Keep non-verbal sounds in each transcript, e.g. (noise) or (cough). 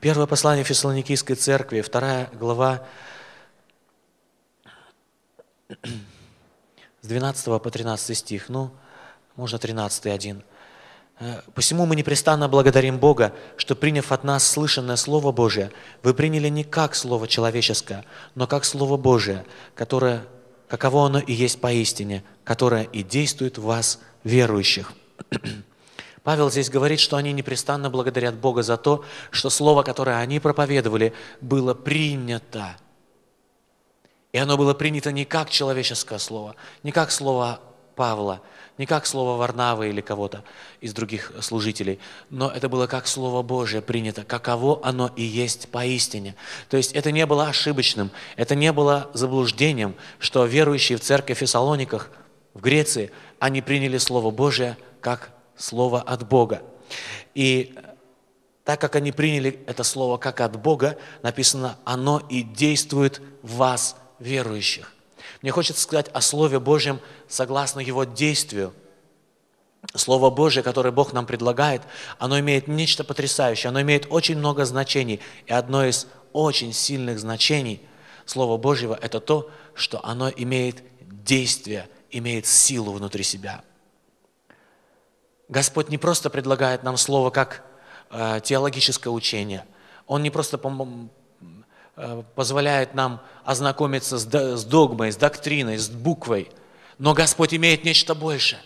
Первое послание Фессалоникийской церкви, вторая глава, с 12 по 13 стих, ну, можно 13 один. «Э, «Посему мы непрестанно благодарим Бога, что, приняв от нас слышанное Слово Божие, вы приняли не как Слово человеческое, но как Слово Божие, которое, каково оно и есть поистине, которое и действует в вас, верующих». Павел здесь говорит, что они непрестанно благодарят Бога за то, что слово, которое они проповедовали, было принято. И оно было принято не как человеческое слово, не как слово Павла, не как слово Варнавы или кого-то из других служителей, но это было как слово Божье принято, каково оно и есть поистине. То есть это не было ошибочным, это не было заблуждением, что верующие в церкви в Фессалониках, в Греции, они приняли слово Божие как слово от Бога. И так как они приняли это слово как от Бога, написано, оно и действует в вас, верующих. Мне хочется сказать о Слове Божьем согласно его действию. Слово Божье, которое Бог нам предлагает, оно имеет нечто потрясающее, оно имеет очень много значений. И одно из очень сильных значений Слова Божьего – это то, что оно имеет действие, имеет силу внутри себя – Господь не просто предлагает нам слово как э, теологическое учение. Он не просто э, позволяет нам ознакомиться с, с догмой, с доктриной, с буквой. Но Господь имеет нечто большее.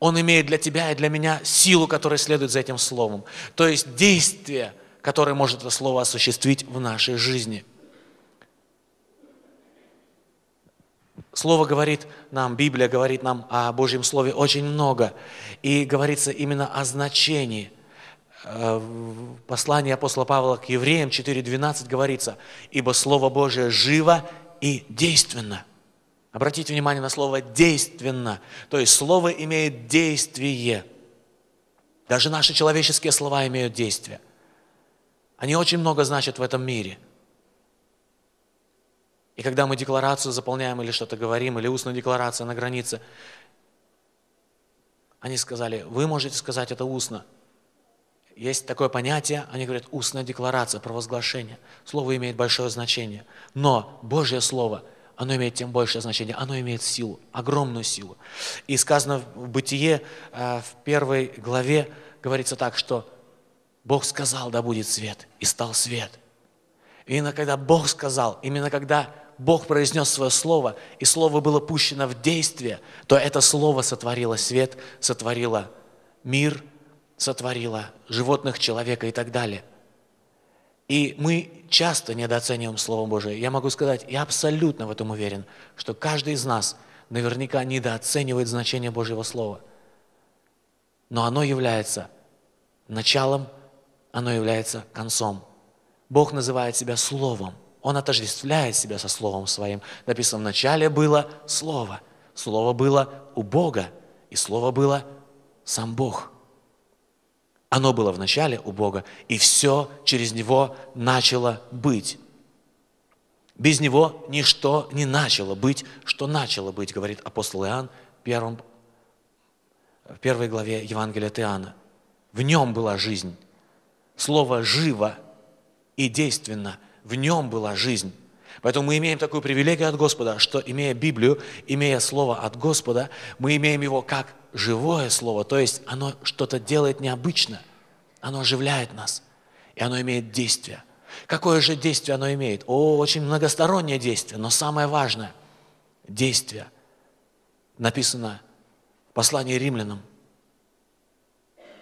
Он имеет для тебя и для меня силу, которая следует за этим словом. То есть действие, которое может это слово осуществить в нашей жизни – Слово говорит нам, Библия говорит нам о Божьем Слове очень много. И говорится именно о значении. Э, Послание апостола Павла к евреям 4.12 говорится, «Ибо Слово Божие живо и действенно». Обратите внимание на слово «действенно», то есть слово имеет действие. Даже наши человеческие слова имеют действие. Они очень много значат в этом мире – и когда мы декларацию заполняем или что-то говорим, или устная декларация на границе, они сказали, вы можете сказать это устно. Есть такое понятие, они говорят, устная декларация, провозглашение. Слово имеет большое значение. Но Божье Слово, оно имеет тем большее значение, оно имеет силу, огромную силу. И сказано в Бытие, э, в первой главе, говорится так, что Бог сказал, да будет свет, и стал свет. именно когда Бог сказал, именно когда Бог произнес свое слово, и слово было пущено в действие, то это слово сотворило свет, сотворило мир, сотворило животных, человека и так далее. И мы часто недооцениваем Слово Божие. Я могу сказать, я абсолютно в этом уверен, что каждый из нас наверняка недооценивает значение Божьего Слова. Но оно является началом, оно является концом. Бог называет себя Словом – он отождествляет себя со Словом Своим. Написано, в начале было Слово. Слово было у Бога, и Слово было сам Бог. Оно было в начале у Бога, и все через Него начало быть. Без Него ничто не начало быть, что начало быть, говорит апостол Иоанн в, первом, в первой главе Евангелия от Иоанна. В Нем была жизнь. Слово «живо» и «действенно» – в нем была жизнь. Поэтому мы имеем такую привилегию от Господа, что имея Библию, имея Слово от Господа, мы имеем его как живое Слово, то есть оно что-то делает необычно, оно оживляет нас, и оно имеет действие. Какое же действие оно имеет? О, очень многостороннее действие, но самое важное – действие. Написано в послании римлянам,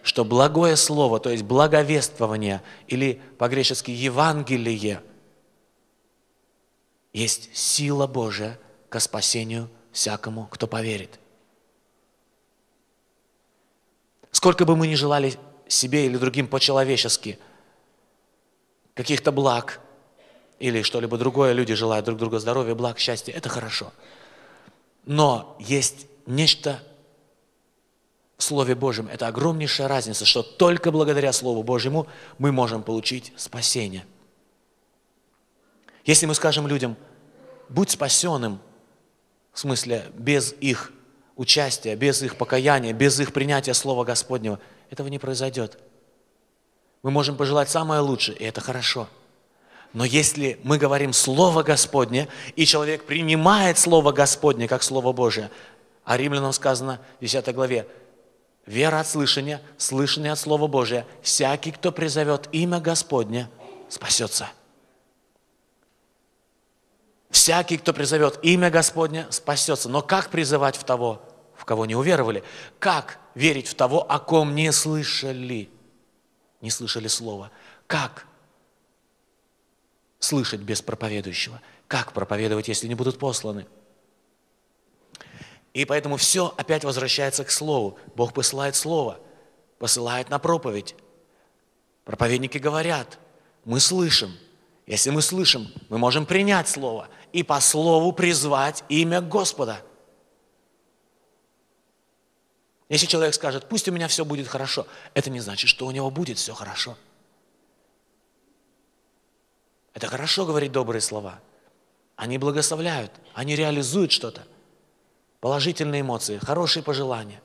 что благое слово, то есть благовествование, или по-гречески «евангелие», есть сила Божия ко спасению всякому, кто поверит. Сколько бы мы ни желали себе или другим по-человечески каких-то благ или что-либо другое, люди желают друг другу здоровья, благ, счастья, это хорошо. Но есть нечто в Слове Божьем. Это огромнейшая разница, что только благодаря Слову Божьему мы можем получить спасение – если мы скажем людям, будь спасенным, в смысле, без их участия, без их покаяния, без их принятия Слова Господнего, этого не произойдет. Мы можем пожелать самое лучшее, и это хорошо. Но если мы говорим Слово Господне, и человек принимает Слово Господне как Слово Божие, а римлянам сказано в 10 главе, «Вера от слышания, слышание от Слова Божия, всякий, кто призовет имя Господне, спасется». Всякий, кто призовет имя Господне, спасется. Но как призывать в того, в кого не уверовали? Как верить в того, о ком не слышали? Не слышали слова. Как слышать без проповедующего? Как проповедовать, если не будут посланы? И поэтому все опять возвращается к Слову. Бог посылает Слово, посылает на проповедь. Проповедники говорят, мы слышим – если мы слышим, мы можем принять Слово и по Слову призвать имя Господа. Если человек скажет, пусть у меня все будет хорошо, это не значит, что у него будет все хорошо. Это хорошо говорить добрые слова. Они благословляют, они реализуют что-то. Положительные эмоции, хорошие пожелания.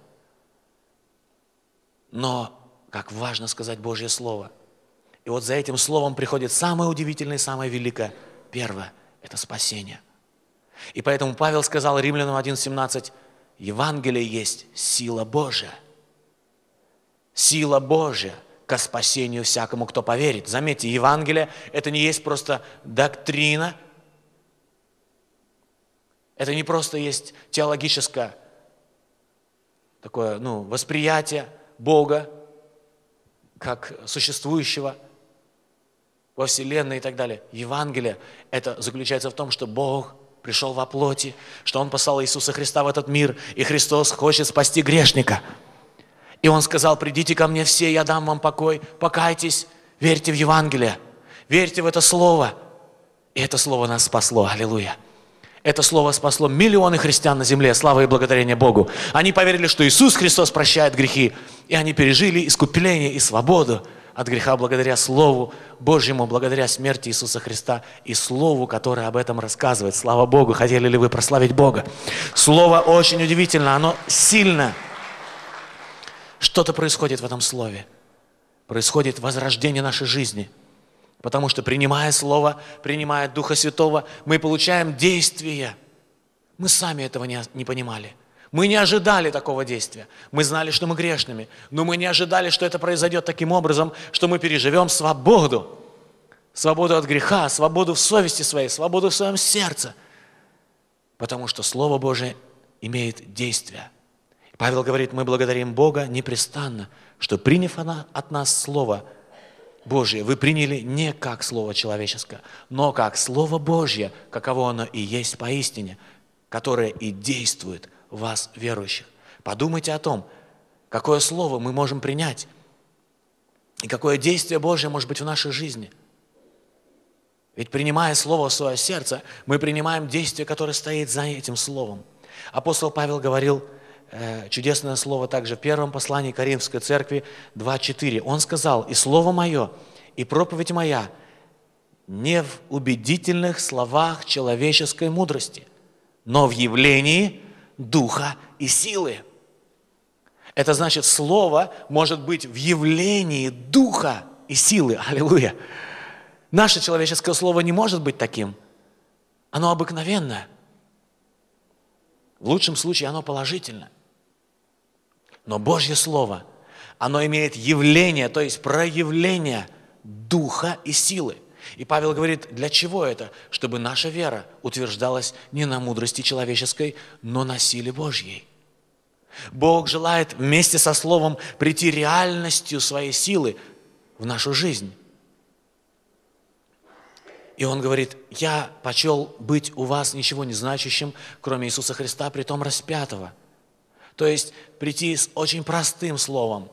Но как важно сказать Божье Слово – и вот за этим словом приходит самое удивительное, самое великое. Первое – это спасение. И поэтому Павел сказал римлянам 1.17, Евангелие есть сила Божия. Сила Божия ко спасению всякому, кто поверит. Заметьте, Евангелие – это не есть просто доктрина, это не просто есть теологическое такое ну, восприятие Бога как существующего – во Вселенной и так далее. Евангелие – это заключается в том, что Бог пришел во плоти, что Он послал Иисуса Христа в этот мир, и Христос хочет спасти грешника. И Он сказал, придите ко мне все, я дам вам покой, покайтесь, верьте в Евангелие, верьте в это Слово. И это Слово нас спасло, аллилуйя. Это слово спасло миллионы христиан на земле. Слава и благодарение Богу. Они поверили, что Иисус Христос прощает грехи. И они пережили искупление и свободу от греха благодаря Слову Божьему, благодаря смерти Иисуса Христа и Слову, которое об этом рассказывает. Слава Богу, хотели ли вы прославить Бога? Слово очень удивительно, оно сильно. Что-то происходит в этом Слове. Происходит возрождение нашей жизни. Потому что принимая Слово, принимая Духа Святого, мы получаем действие. Мы сами этого не, не понимали – мы не ожидали такого действия. Мы знали, что мы грешными, но мы не ожидали, что это произойдет таким образом, что мы переживем свободу. Свободу от греха, свободу в совести своей, свободу в своем сердце. Потому что Слово Божие имеет действие. Павел говорит, мы благодарим Бога непрестанно, что приняв от нас Слово Божье, вы приняли не как Слово человеческое, но как Слово Божье, каково оно и есть поистине, которое и действует – вас, верующих. Подумайте о том, какое слово мы можем принять, и какое действие Божье может быть в нашей жизни. Ведь принимая слово в свое сердце, мы принимаем действие, которое стоит за этим словом. Апостол Павел говорил э, чудесное слово также в первом послании Коринфской церкви 2.4. Он сказал, «И слово мое, и проповедь моя не в убедительных словах человеческой мудрости, но в явлении духа и силы. Это значит, слово может быть в явлении духа и силы. (laughs) Аллилуйя. Наше человеческое слово не может быть таким. Оно обыкновенное. В лучшем случае оно положительно. Но Божье Слово, оно имеет явление, то есть проявление духа и силы. И Павел говорит, для чего это? Чтобы наша вера утверждалась не на мудрости человеческой, но на силе Божьей. Бог желает вместе со Словом прийти реальностью своей силы в нашу жизнь. И он говорит, я почел быть у вас ничего не значащим, кроме Иисуса Христа, притом распятого. То есть прийти с очень простым словом,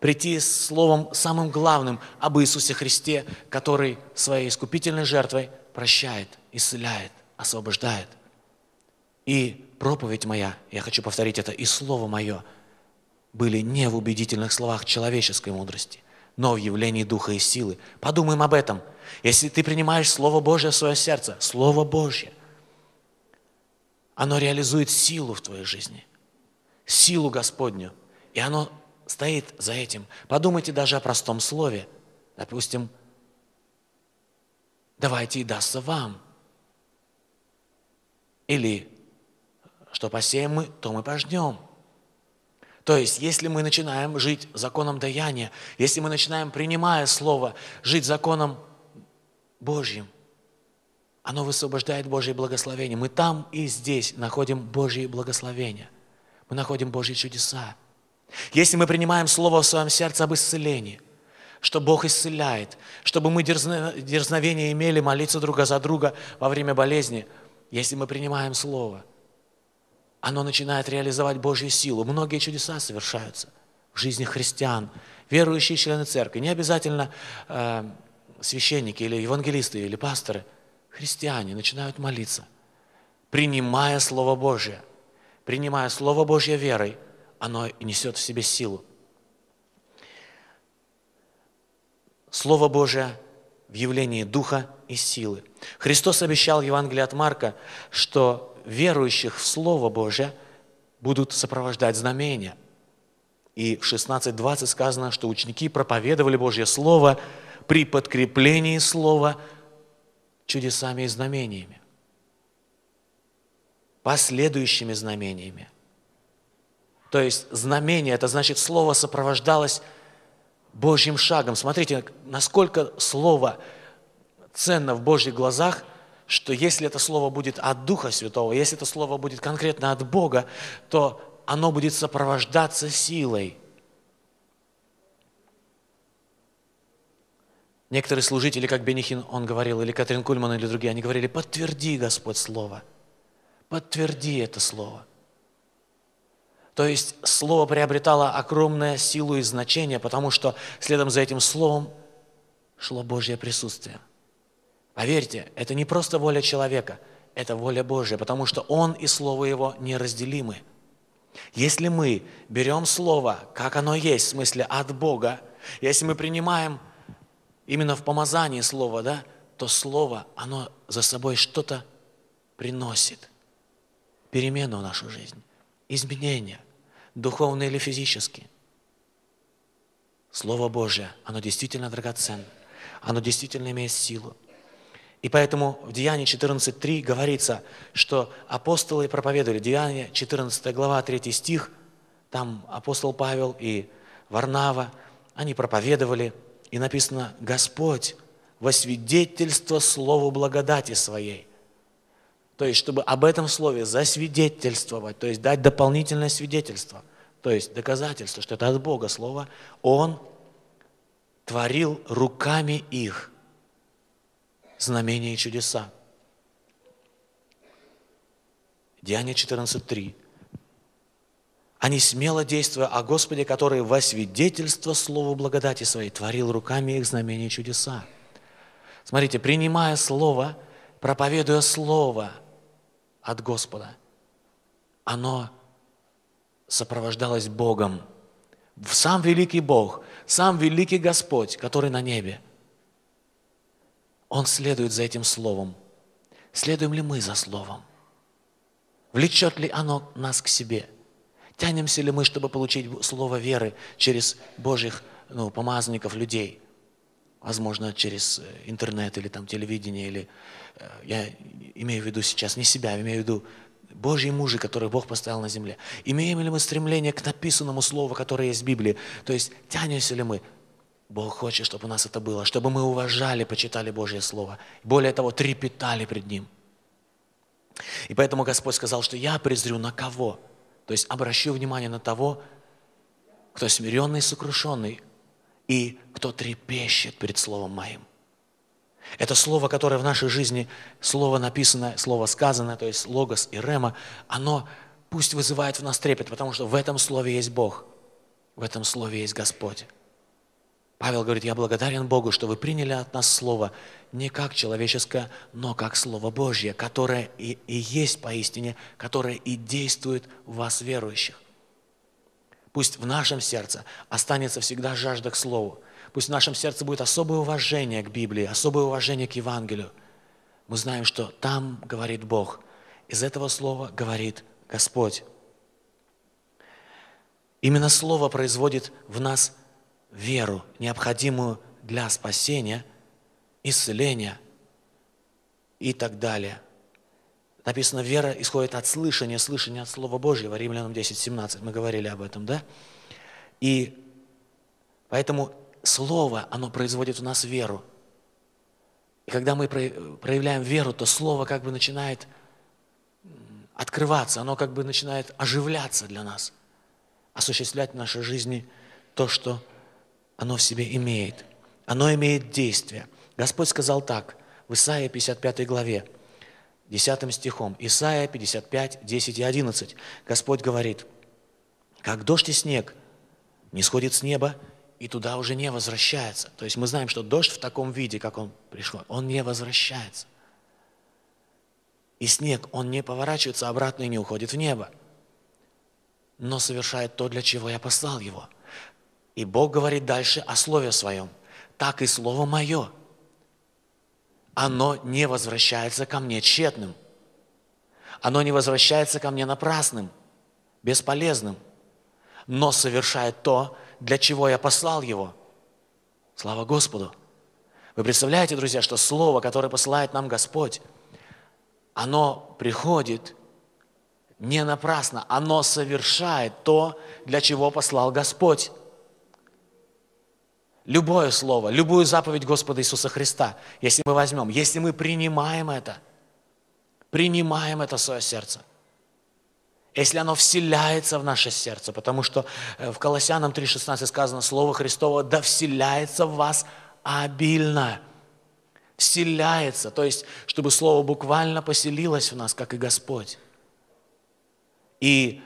прийти с словом самым главным об Иисусе Христе, который своей искупительной жертвой прощает, исцеляет, освобождает. И проповедь моя, я хочу повторить это, и слово мое были не в убедительных словах человеческой мудрости, но в явлении духа и силы. Подумаем об этом. Если ты принимаешь Слово Божье в свое сердце, Слово Божье, оно реализует силу в твоей жизни, силу Господню, и оно стоит за этим. Подумайте даже о простом слове. Допустим, давайте и дастся вам. Или что посеем мы, то мы пожнем. То есть, если мы начинаем жить законом даяния, если мы начинаем, принимая Слово, жить законом Божьим, оно высвобождает Божье благословение. Мы там и здесь находим Божье благословение. Мы находим Божьи чудеса. Если мы принимаем слово в своем сердце об исцелении, что Бог исцеляет, чтобы мы дерзно, дерзновение имели молиться друга за друга во время болезни, если мы принимаем слово, оно начинает реализовать Божью силу. Многие чудеса совершаются в жизни христиан, верующие члены церкви, не обязательно э, священники или евангелисты или пасторы, христиане начинают молиться, принимая Слово Божье, принимая Слово Божье верой – оно несет в себе силу. Слово Божие в явлении духа и силы. Христос обещал в Евангелии от Марка, что верующих в Слово Божие будут сопровождать знамения. И в 16.20 сказано, что ученики проповедовали Божье Слово при подкреплении Слова чудесами и знамениями, последующими знамениями – то есть знамение, это значит слово сопровождалось Божьим шагом. Смотрите, насколько слово ценно в Божьих глазах, что если это слово будет от Духа Святого, если это слово будет конкретно от Бога, то оно будет сопровождаться силой. Некоторые служители, как Бенихин, он говорил, или Катрин Кульман, или другие, они говорили, подтверди, Господь, Слово. Подтверди это Слово. То есть слово приобретало огромную силу и значение, потому что следом за этим словом шло Божье присутствие. Поверьте, это не просто воля человека, это воля Божья, потому что Он и Слово Его неразделимы. Если мы берем Слово, как оно есть, в смысле от Бога, если мы принимаем именно в помазании Слово, да, то Слово, оно за собой что-то приносит, перемену в нашу жизнь изменения, духовные или физические. Слово Божье, оно действительно драгоценно, оно действительно имеет силу. И поэтому в Деянии 14.3 говорится, что апостолы проповедовали, Деяние 14 глава 3 стих, там апостол Павел и Варнава, они проповедовали, и написано, Господь во свидетельство Слову благодати Своей то есть, чтобы об этом слове засвидетельствовать, то есть дать дополнительное свидетельство, то есть доказательство, что это от Бога слово, Он творил руками их знамения и чудеса. Деяние 14.3. Они смело действуя о Господе, который во свидетельство Слову благодати своей творил руками их знамения и чудеса. Смотрите, принимая Слово, проповедуя Слово – от Господа, оно сопровождалось Богом. Сам великий Бог, сам великий Господь, который на небе, Он следует за этим Словом. Следуем ли мы за Словом? Влечет ли оно нас к себе? Тянемся ли мы, чтобы получить Слово веры через Божьих ну, помазанников, людей – возможно, через э, интернет или там телевидение, или э, я имею в виду сейчас не себя, а имею в виду Божьи мужи, которые Бог поставил на земле. Имеем ли мы стремление к написанному слову, которое есть в Библии? То есть тянемся ли мы? Бог хочет, чтобы у нас это было, чтобы мы уважали, почитали Божье Слово. Более того, трепетали пред Ним. И поэтому Господь сказал, что я презрю на кого? То есть обращу внимание на того, кто смиренный и сокрушенный, и кто трепещет перед Словом Моим. Это слово, которое в нашей жизни, слово написанное, слово сказанное, то есть логос и рема, оно пусть вызывает в нас трепет, потому что в этом слове есть Бог, в этом слове есть Господь. Павел говорит, я благодарен Богу, что вы приняли от нас слово не как человеческое, но как слово Божье, которое и, и есть поистине, которое и действует в вас верующих. Пусть в нашем сердце останется всегда жажда к Слову. Пусть в нашем сердце будет особое уважение к Библии, особое уважение к Евангелию. Мы знаем, что там говорит Бог. Из этого слова говорит Господь. Именно Слово производит в нас веру, необходимую для спасения, исцеления и так далее – Написано, вера исходит от слышания, слышания от Слова Божьего. Римлянам 10, 17, мы говорили об этом, да? И поэтому Слово, оно производит у нас веру. И когда мы проявляем веру, то Слово как бы начинает открываться, оно как бы начинает оживляться для нас, осуществлять в нашей жизни то, что оно в себе имеет. Оно имеет действие. Господь сказал так в Исаии 55 главе – 10 стихом, Исаия 55, 10 и 11. Господь говорит, «Как дождь и снег не сходит с неба и туда уже не возвращается». То есть мы знаем, что дождь в таком виде, как он пришел, он не возвращается. И снег, он не поворачивается обратно и не уходит в небо, но совершает то, для чего я послал его. И Бог говорит дальше о Слове Своем. «Так и Слово Мое оно не возвращается ко мне тщетным. Оно не возвращается ко мне напрасным, бесполезным, но совершает то, для чего я послал его. Слава Господу! Вы представляете, друзья, что слово, которое посылает нам Господь, оно приходит не напрасно, оно совершает то, для чего послал Господь любое слово, любую заповедь Господа Иисуса Христа, если мы возьмем, если мы принимаем это, принимаем это в свое сердце, если оно вселяется в наше сердце, потому что э, в Колоссянам 3,16 сказано, Слово Христово да вселяется в вас обильно. Вселяется, то есть, чтобы Слово буквально поселилось в нас, как и Господь. И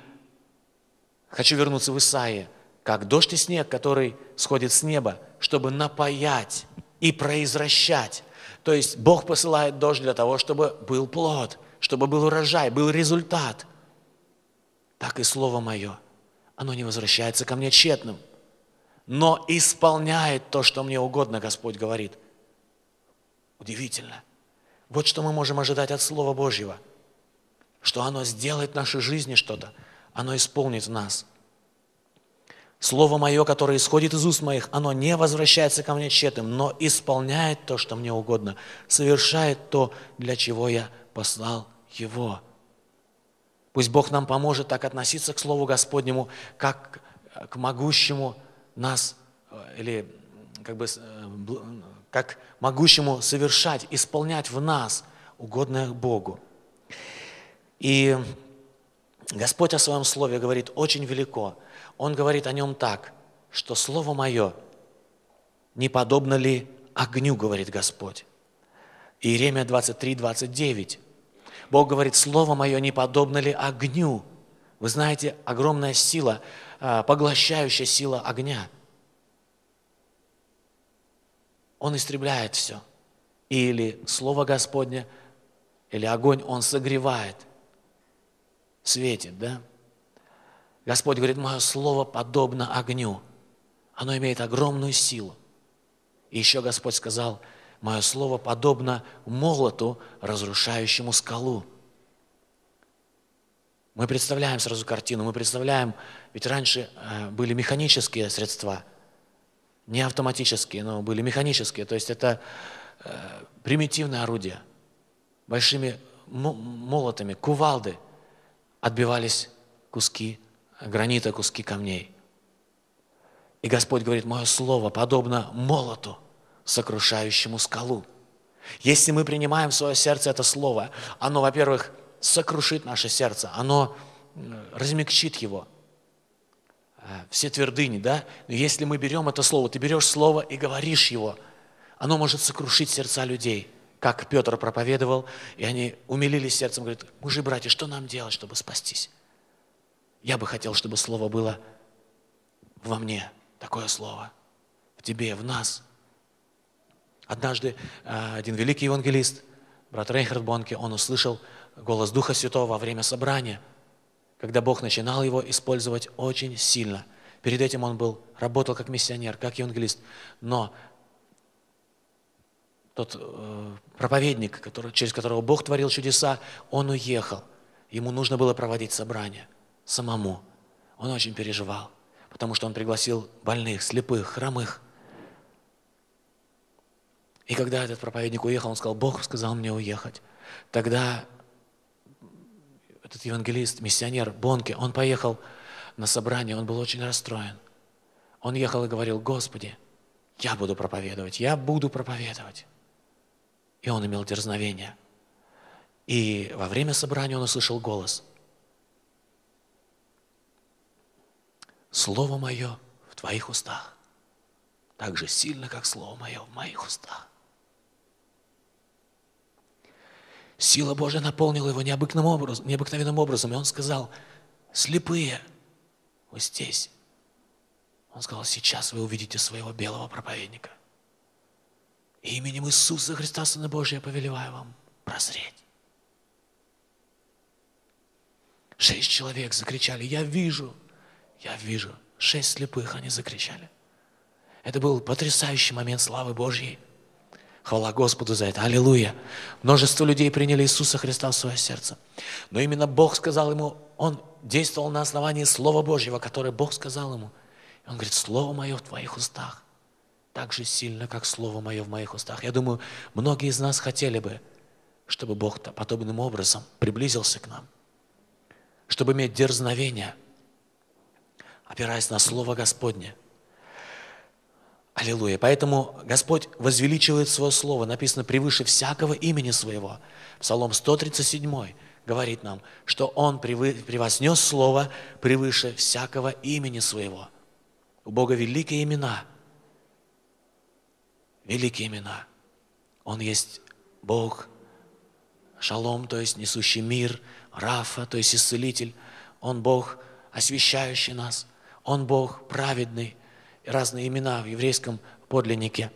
хочу вернуться в Исаии, как дождь и снег, который сходит с неба, чтобы напаять и произвращать. То есть Бог посылает дождь для того, чтобы был плод, чтобы был урожай, был результат. Так и Слово Мое, оно не возвращается ко мне тщетным, но исполняет то, что мне угодно, Господь говорит. Удивительно. Вот что мы можем ожидать от Слова Божьего, что оно сделает в нашей жизни что-то, оно исполнит нас – Слово мое, которое исходит из уст моих, оно не возвращается ко мне тщетым, но исполняет то, что мне угодно, совершает то, для чего я послал его. Пусть Бог нам поможет так относиться к Слову Господнему, как к могущему нас, э, или как бы э, как могущему совершать, исполнять в нас угодное Богу. И Господь о своем Слове говорит очень велико – он говорит о нем так, что Слово Мое не подобно ли огню, говорит Господь. Иеремия 23, 29. Бог говорит, Слово Мое не подобно ли огню. Вы знаете, огромная сила, а, поглощающая сила огня. Он истребляет все. Или Слово Господне, или огонь Он согревает, светит, да? Господь говорит, мое слово подобно огню. Оно имеет огромную силу. И еще Господь сказал, мое слово подобно молоту, разрушающему скалу. Мы представляем сразу картину, мы представляем, ведь раньше э, были механические средства, не автоматические, но были механические, то есть это э, примитивное орудие. Большими молотами, кувалды отбивались куски гранита, куски камней. И Господь говорит, мое слово подобно молоту, сокрушающему скалу. Если мы принимаем в свое сердце это слово, оно, во-первых, сокрушит наше сердце, оно э, размягчит его. Э, все твердыни, да? Но если мы берем это слово, ты берешь слово и говоришь его, оно может сокрушить сердца людей, как Петр проповедовал, и они умилились сердцем, говорят, мужи, братья, что нам делать, чтобы спастись? Я бы хотел, чтобы слово было во мне, такое слово, в тебе, в нас. Однажды э, один великий евангелист, брат Рейнхард Бонке, он услышал голос Духа Святого во время собрания, когда Бог начинал его использовать очень сильно. Перед этим он был, работал как миссионер, как евангелист. Но тот э, проповедник, который, через которого Бог творил чудеса, он уехал. Ему нужно было проводить собрание самому. Он очень переживал, потому что он пригласил больных, слепых, хромых. И когда этот проповедник уехал, он сказал, Бог сказал мне уехать. Тогда этот евангелист, миссионер Бонки, он поехал на собрание, он был очень расстроен. Он ехал и говорил, Господи, я буду проповедовать, я буду проповедовать. И он имел дерзновение. И во время собрания он услышал голос – Слово мое в твоих устах, так же сильно, как Слово мое в моих устах. Сила Божья наполнила его необыкновенным образом, необыкновенным образом, и он сказал, слепые, вы здесь. Он сказал, сейчас вы увидите своего белого проповедника. И именем Иисуса Христа, Сына Божия, повелеваю вам прозреть. Шесть человек закричали, я вижу, я вижу, шесть слепых, они закричали. Это был потрясающий момент славы Божьей. Хвала Господу за это. Аллилуйя. Множество людей приняли Иисуса Христа в свое сердце. Но именно Бог сказал ему, он действовал на основании Слова Божьего, которое Бог сказал ему. И он говорит, Слово мое в твоих устах так же сильно, как Слово мое в моих устах. Я думаю, многие из нас хотели бы, чтобы Бог то подобным образом приблизился к нам, чтобы иметь дерзновение – опираясь на Слово Господне. Аллилуйя. Поэтому Господь возвеличивает свое Слово, написано превыше всякого имени своего. Псалом 137 говорит нам, что Он превознес Слово превыше всякого имени своего. У Бога великие имена. Великие имена. Он есть Бог, Шалом, то есть несущий мир, Рафа, то есть исцелитель. Он Бог, освящающий нас. Он Бог праведный, разные имена в еврейском подлиннике.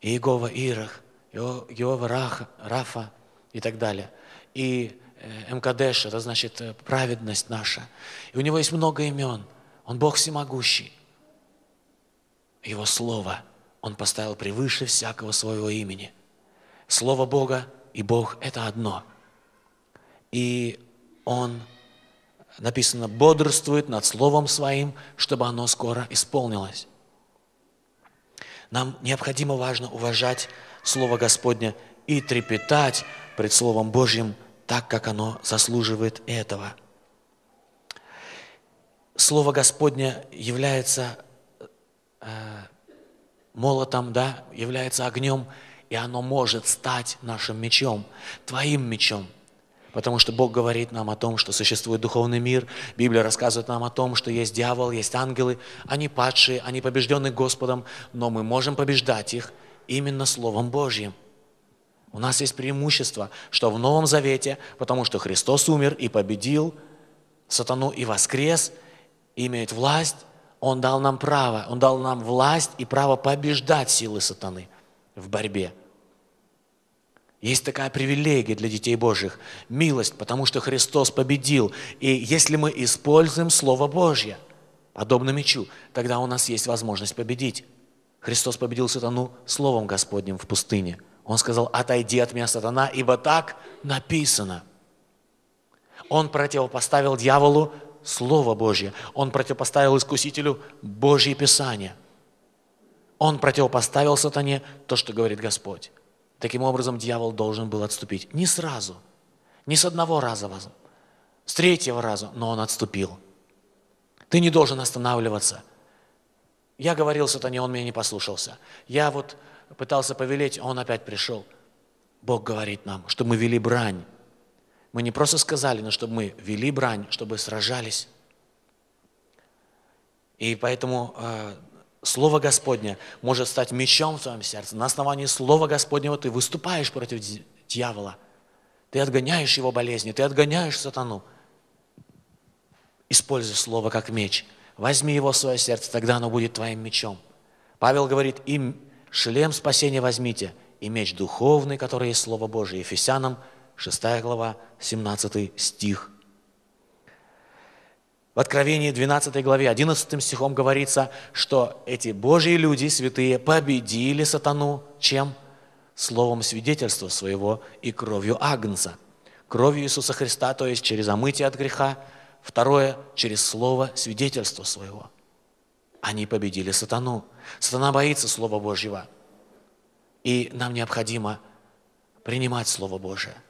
Иегова Ирах, Иегова Раха, Рафа и так далее. И э, МКДШ, это значит э, праведность наша. И у него есть много имен. Он Бог всемогущий. Его Слово он поставил превыше всякого своего имени. Слово Бога и Бог – это одно. И он написано, бодрствует над Словом Своим, чтобы оно скоро исполнилось. Нам необходимо важно уважать Слово Господне и трепетать пред Словом Божьим так, как оно заслуживает этого. Слово Господне является э, молотом, да, является огнем, и оно может стать нашим мечом, твоим мечом – Потому что Бог говорит нам о том, что существует духовный мир. Библия рассказывает нам о том, что есть дьявол, есть ангелы. Они падшие, они побеждены Господом, но мы можем побеждать их именно Словом Божьим. У нас есть преимущество, что в Новом Завете, потому что Христос умер и победил сатану и воскрес, и имеет власть, Он дал нам право, Он дал нам власть и право побеждать силы сатаны в борьбе. Есть такая привилегия для детей Божьих, милость, потому что Христос победил. И если мы используем Слово Божье, подобно мечу, тогда у нас есть возможность победить. Христос победил сатану Словом Господним в пустыне. Он сказал, отойди от меня, сатана, ибо так написано. Он противопоставил дьяволу Слово Божье. Он противопоставил искусителю Божье Писание. Он противопоставил сатане то, что говорит Господь. Таким образом, дьявол должен был отступить. Не сразу, не с одного раза, с третьего раза, но он отступил. Ты не должен останавливаться. Я говорил сатане, он меня не послушался. Я вот пытался повелеть, он опять пришел. Бог говорит нам, что мы вели брань. Мы не просто сказали, но чтобы мы вели брань, чтобы сражались. И поэтому э, Слово Господне может стать мечом в твоем сердце. На основании Слова Господнего ты выступаешь против дьявола. Ты отгоняешь его болезни, ты отгоняешь сатану. Используй Слово как меч. Возьми его в свое сердце, тогда оно будет твоим мечом. Павел говорит, и шлем спасения возьмите, и меч духовный, который есть Слово Божие. Ефесянам 6 глава, 17 стих. В Откровении 12 главе 11 стихом говорится, что эти Божьи люди, святые, победили сатану чем? Словом свидетельства своего и кровью Агнца. Кровью Иисуса Христа, то есть через омытие от греха. Второе, через слово свидетельства своего. Они победили сатану. Сатана боится Слова Божьего. И нам необходимо принимать Слово Божие –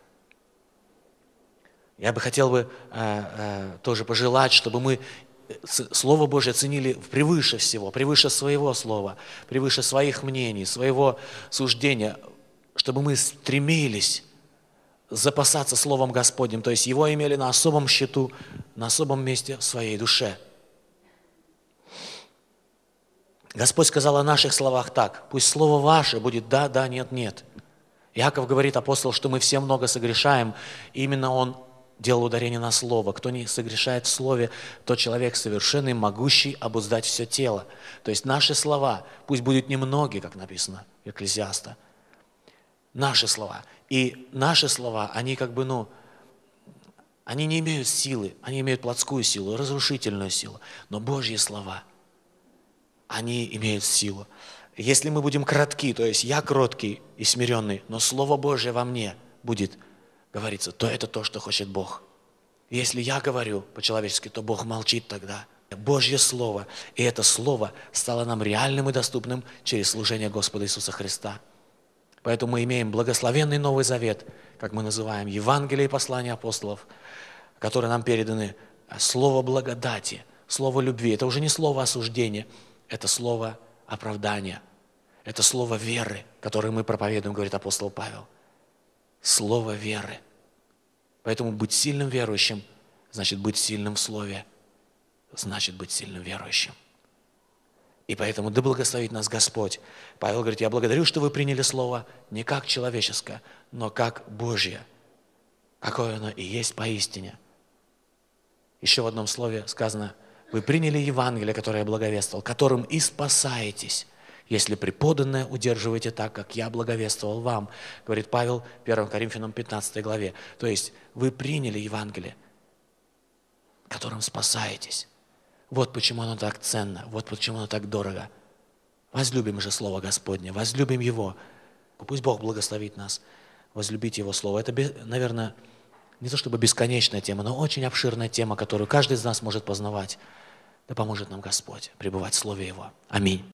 я бы хотел бы э, э, тоже пожелать, чтобы мы э, Слово Божье ценили превыше всего, превыше своего слова, превыше своих мнений, своего суждения, чтобы мы стремились запасаться Словом Господним, то есть его имели на особом счету, на особом месте в своей душе. Господь сказал о наших словах так, пусть слово ваше будет да, да, нет, нет. Иаков говорит, апостол, что мы все много согрешаем, именно он делал ударение на слово. Кто не согрешает в слове, тот человек совершенный, могущий обуздать все тело. То есть наши слова, пусть будут немногие, как написано в Экклезиаста, наши слова. И наши слова, они как бы, ну, они не имеют силы, они имеют плотскую силу, разрушительную силу. Но Божьи слова, они имеют силу. Если мы будем кратки, то есть я кроткий и смиренный, но Слово Божье во мне будет – говорится, то это то, что хочет Бог. Если я говорю по-человечески, то Бог молчит тогда. Божье Слово. И это Слово стало нам реальным и доступным через служение Господа Иисуса Христа. Поэтому мы имеем благословенный Новый Завет, как мы называем, Евангелие и послание апостолов, которые нам переданы. Слово благодати, слово любви. Это уже не слово осуждения, это слово оправдания. Это слово веры, которое мы проповедуем, говорит апостол Павел слово веры. Поэтому быть сильным верующим значит быть сильным в слове, значит быть сильным верующим. И поэтому да благословит нас Господь. Павел говорит, я благодарю, что вы приняли слово не как человеческое, но как Божье. Какое оно и есть поистине. Еще в одном слове сказано, вы приняли Евангелие, которое я благовествовал, которым и спасаетесь – если преподанное удерживаете так, как я благовествовал вам, говорит Павел 1 Коринфянам 15 главе. То есть вы приняли Евангелие, которым спасаетесь. Вот почему оно так ценно, вот почему оно так дорого. Возлюбим же Слово Господне, возлюбим Его. Ну, пусть Бог благословит нас возлюбить Его Слово. Это, наверное, не то чтобы бесконечная тема, но очень обширная тема, которую каждый из нас может познавать. Да поможет нам Господь пребывать в Слове Его. Аминь.